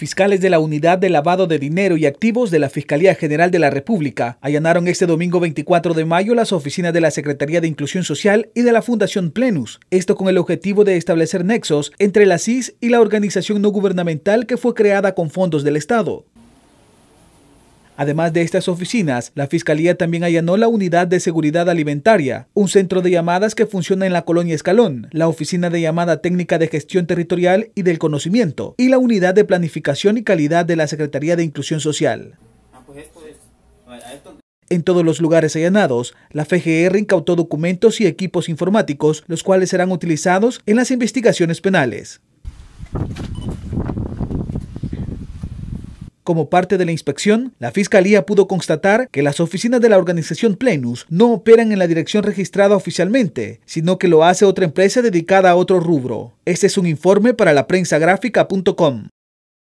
Fiscales de la Unidad de Lavado de Dinero y Activos de la Fiscalía General de la República allanaron este domingo 24 de mayo las oficinas de la Secretaría de Inclusión Social y de la Fundación Plenus, esto con el objetivo de establecer nexos entre la CIS y la organización no gubernamental que fue creada con fondos del Estado. Además de estas oficinas, la Fiscalía también allanó la Unidad de Seguridad Alimentaria, un centro de llamadas que funciona en la colonia Escalón, la Oficina de Llamada Técnica de Gestión Territorial y del Conocimiento y la Unidad de Planificación y Calidad de la Secretaría de Inclusión Social. Ah, pues en todos los lugares allanados, la FGR incautó documentos y equipos informáticos, los cuales serán utilizados en las investigaciones penales. Como parte de la inspección, la Fiscalía pudo constatar que las oficinas de la organización Plenus no operan en la dirección registrada oficialmente, sino que lo hace otra empresa dedicada a otro rubro. Este es un informe para la prensa gráfica.com.